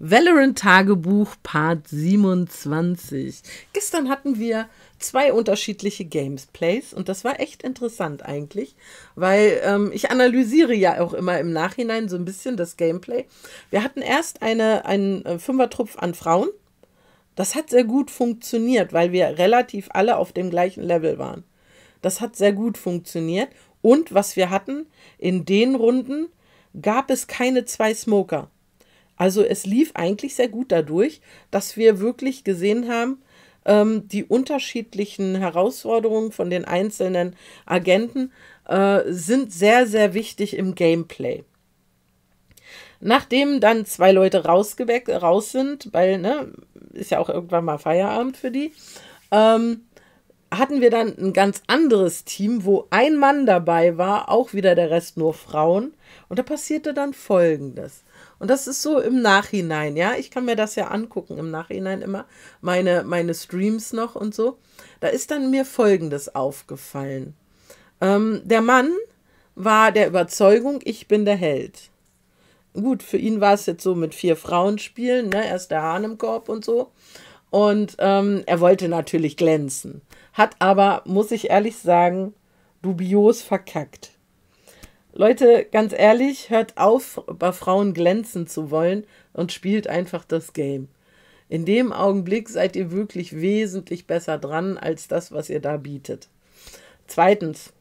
Valorant-Tagebuch Part 27. Gestern hatten wir zwei unterschiedliche Gamesplays und das war echt interessant eigentlich, weil ähm, ich analysiere ja auch immer im Nachhinein so ein bisschen das Gameplay. Wir hatten erst eine, einen äh, Fünfertrumpf an Frauen. Das hat sehr gut funktioniert, weil wir relativ alle auf dem gleichen Level waren. Das hat sehr gut funktioniert. Und was wir hatten, in den Runden gab es keine zwei Smoker. Also es lief eigentlich sehr gut dadurch, dass wir wirklich gesehen haben, ähm, die unterschiedlichen Herausforderungen von den einzelnen Agenten äh, sind sehr, sehr wichtig im Gameplay. Nachdem dann zwei Leute raus sind, weil, ne, ist ja auch irgendwann mal Feierabend für die, ähm, hatten wir dann ein ganz anderes Team, wo ein Mann dabei war, auch wieder der Rest nur Frauen. Und da passierte dann Folgendes. Und das ist so im Nachhinein, ja. Ich kann mir das ja angucken im Nachhinein immer, meine, meine Streams noch und so. Da ist dann mir Folgendes aufgefallen. Ähm, der Mann war der Überzeugung, ich bin der Held. Gut, für ihn war es jetzt so mit vier Frauen spielen, ne? ist der Hahn im Korb und so. Und ähm, er wollte natürlich glänzen, hat aber, muss ich ehrlich sagen, dubios verkackt. Leute, ganz ehrlich, hört auf, bei Frauen glänzen zu wollen und spielt einfach das Game. In dem Augenblick seid ihr wirklich wesentlich besser dran als das, was ihr da bietet. Zweitens,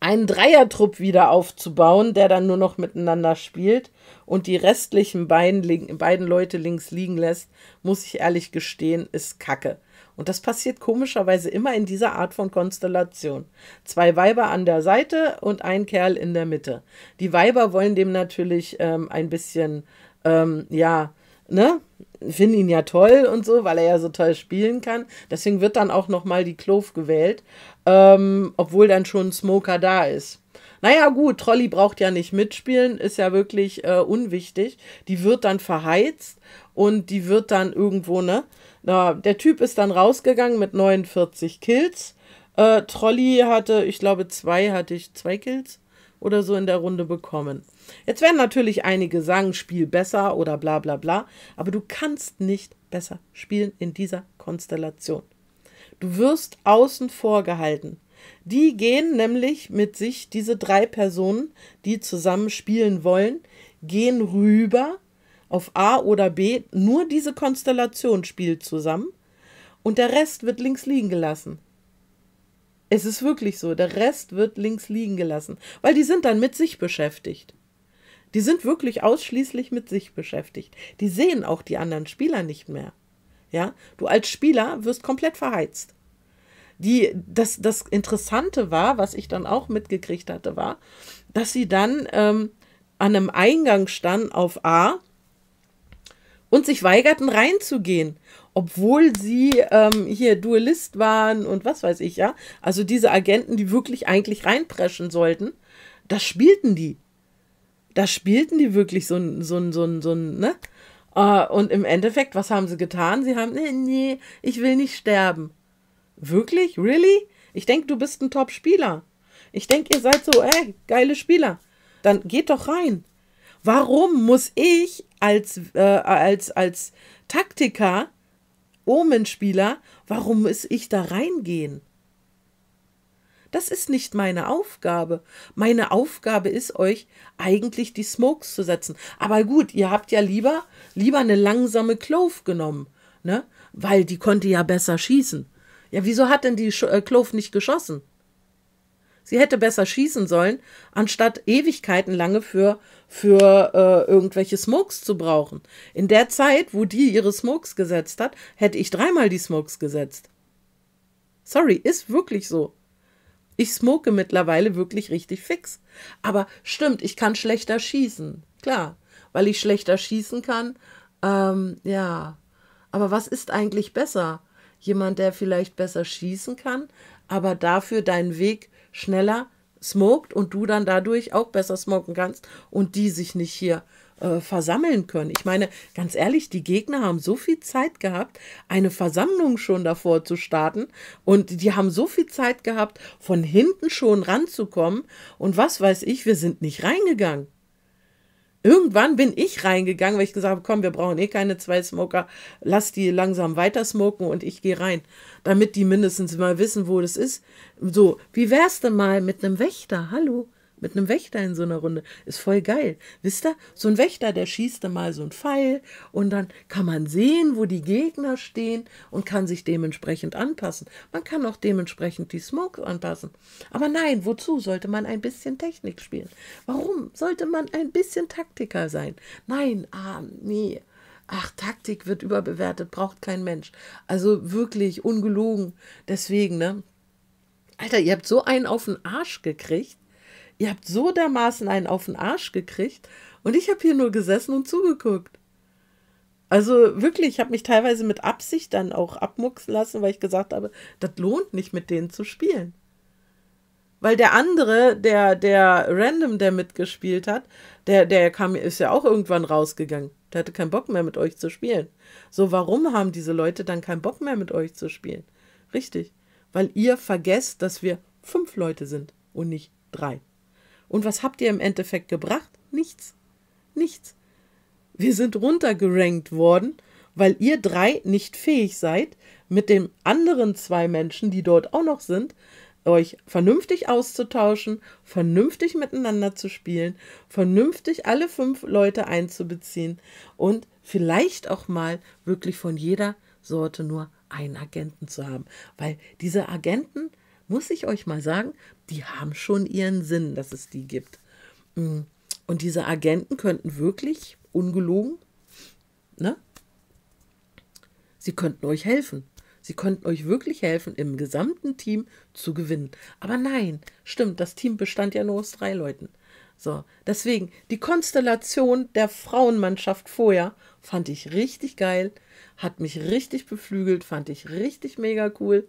einen Dreiertrupp wieder aufzubauen, der dann nur noch miteinander spielt und die restlichen beiden, beiden Leute links liegen lässt, muss ich ehrlich gestehen, ist Kacke. Und das passiert komischerweise immer in dieser Art von Konstellation. Zwei Weiber an der Seite und ein Kerl in der Mitte. Die Weiber wollen dem natürlich ähm, ein bisschen, ähm, ja, ne, finden ihn ja toll und so, weil er ja so toll spielen kann. Deswegen wird dann auch nochmal die Kloof gewählt, ähm, obwohl dann schon ein Smoker da ist. Naja, gut, Trolli braucht ja nicht mitspielen, ist ja wirklich äh, unwichtig. Die wird dann verheizt und die wird dann irgendwo, ne? Na, der Typ ist dann rausgegangen mit 49 Kills. Äh, Trolli hatte, ich glaube, zwei hatte ich, zwei Kills oder so in der Runde bekommen. Jetzt werden natürlich einige sagen, spiel besser oder bla bla bla, aber du kannst nicht besser spielen in dieser Konstellation. Du wirst außen vor gehalten. Die gehen nämlich mit sich, diese drei Personen, die zusammen spielen wollen, gehen rüber auf A oder B. Nur diese Konstellation spielt zusammen und der Rest wird links liegen gelassen. Es ist wirklich so, der Rest wird links liegen gelassen, weil die sind dann mit sich beschäftigt. Die sind wirklich ausschließlich mit sich beschäftigt. Die sehen auch die anderen Spieler nicht mehr. Ja, du als Spieler wirst komplett verheizt die, das, das Interessante war, was ich dann auch mitgekriegt hatte, war, dass sie dann ähm, an einem Eingang standen auf A und sich weigerten reinzugehen, obwohl sie ähm, hier Duellist waren und was weiß ich, ja. Also diese Agenten, die wirklich eigentlich reinpreschen sollten, das spielten die. Da spielten die wirklich so ein, so ein, so ein, so ein, ne? Uh, und im Endeffekt, was haben sie getan? Sie haben, nee, nee, ich will nicht sterben wirklich? Really? Ich denke, du bist ein Top-Spieler. Ich denke, ihr seid so, ey, geile Spieler. Dann geht doch rein. Warum muss ich als, äh, als, als Taktiker, Omenspieler, warum muss ich da reingehen? Das ist nicht meine Aufgabe. Meine Aufgabe ist euch eigentlich die Smokes zu setzen. Aber gut, ihr habt ja lieber lieber eine langsame Clove genommen, ne? Weil die konnte ja besser schießen. Ja, wieso hat denn die Sch äh, Klof nicht geschossen? Sie hätte besser schießen sollen, anstatt Ewigkeiten lange für, für äh, irgendwelche Smokes zu brauchen. In der Zeit, wo die ihre Smokes gesetzt hat, hätte ich dreimal die Smokes gesetzt. Sorry, ist wirklich so. Ich smoke mittlerweile wirklich richtig fix. Aber stimmt, ich kann schlechter schießen. Klar, weil ich schlechter schießen kann. Ähm, ja. Aber was ist eigentlich besser? jemand, der vielleicht besser schießen kann, aber dafür deinen Weg schneller smoked und du dann dadurch auch besser smoken kannst und die sich nicht hier äh, versammeln können. Ich meine, ganz ehrlich, die Gegner haben so viel Zeit gehabt, eine Versammlung schon davor zu starten und die haben so viel Zeit gehabt, von hinten schon ranzukommen und was weiß ich, wir sind nicht reingegangen irgendwann bin ich reingegangen, weil ich gesagt habe, komm, wir brauchen eh keine zwei Smoker, lass die langsam weiter smoken und ich gehe rein, damit die mindestens mal wissen, wo das ist. So, wie wär's denn mal mit einem Wächter? Hallo? mit einem Wächter in so einer Runde. Ist voll geil. Wisst ihr, so ein Wächter, der schießt dann mal so einen Pfeil und dann kann man sehen, wo die Gegner stehen und kann sich dementsprechend anpassen. Man kann auch dementsprechend die Smoke anpassen. Aber nein, wozu sollte man ein bisschen Technik spielen? Warum sollte man ein bisschen Taktiker sein? Nein, ah, nee. Ach, Taktik wird überbewertet, braucht kein Mensch. Also wirklich ungelogen. Deswegen, ne? Alter, ihr habt so einen auf den Arsch gekriegt ihr habt so dermaßen einen auf den Arsch gekriegt und ich habe hier nur gesessen und zugeguckt. Also wirklich, ich habe mich teilweise mit Absicht dann auch abmucksen lassen, weil ich gesagt habe, das lohnt nicht, mit denen zu spielen. Weil der andere, der, der Random, der mitgespielt hat, der, der kam, ist ja auch irgendwann rausgegangen. Der hatte keinen Bock mehr mit euch zu spielen. So, warum haben diese Leute dann keinen Bock mehr mit euch zu spielen? Richtig. Weil ihr vergesst, dass wir fünf Leute sind und nicht drei. Und was habt ihr im Endeffekt gebracht? Nichts. Nichts. Wir sind runtergerankt worden, weil ihr drei nicht fähig seid, mit den anderen zwei Menschen, die dort auch noch sind, euch vernünftig auszutauschen, vernünftig miteinander zu spielen, vernünftig alle fünf Leute einzubeziehen und vielleicht auch mal wirklich von jeder Sorte nur einen Agenten zu haben. Weil diese Agenten muss ich euch mal sagen, die haben schon ihren Sinn, dass es die gibt. Mm. Und diese Agenten könnten wirklich, ungelogen, ne? Sie könnten euch helfen. Sie könnten euch wirklich helfen, im gesamten Team zu gewinnen. Aber nein, stimmt, das Team bestand ja nur aus drei Leuten. So, deswegen, die Konstellation der Frauenmannschaft vorher fand ich richtig geil, hat mich richtig beflügelt, fand ich richtig mega cool.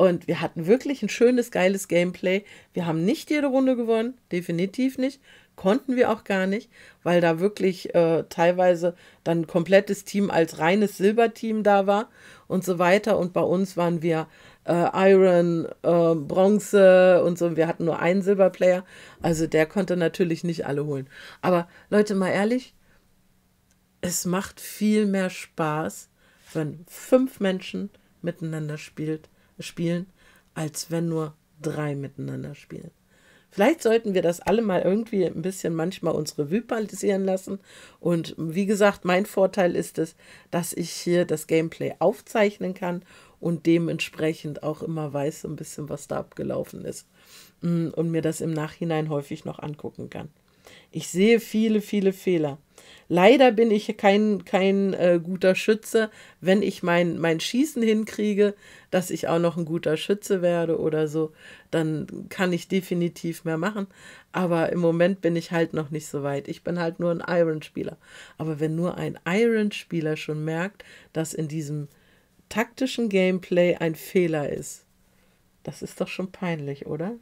Und wir hatten wirklich ein schönes, geiles Gameplay. Wir haben nicht jede Runde gewonnen, definitiv nicht. Konnten wir auch gar nicht, weil da wirklich äh, teilweise dann ein komplettes Team als reines Silberteam da war und so weiter. Und bei uns waren wir äh, Iron, äh, Bronze und so. Wir hatten nur einen Silberplayer. Also der konnte natürlich nicht alle holen. Aber Leute, mal ehrlich, es macht viel mehr Spaß, wenn fünf Menschen miteinander spielt, spielen, als wenn nur drei miteinander spielen. Vielleicht sollten wir das alle mal irgendwie ein bisschen manchmal unsere Revue passieren lassen. Und wie gesagt, mein Vorteil ist es, dass ich hier das Gameplay aufzeichnen kann und dementsprechend auch immer weiß so ein bisschen, was da abgelaufen ist. Mm, und mir das im Nachhinein häufig noch angucken kann. Ich sehe viele, viele Fehler. Leider bin ich kein, kein äh, guter Schütze. Wenn ich mein, mein Schießen hinkriege, dass ich auch noch ein guter Schütze werde oder so, dann kann ich definitiv mehr machen. Aber im Moment bin ich halt noch nicht so weit. Ich bin halt nur ein Iron-Spieler. Aber wenn nur ein Iron-Spieler schon merkt, dass in diesem taktischen Gameplay ein Fehler ist, das ist doch schon peinlich, oder?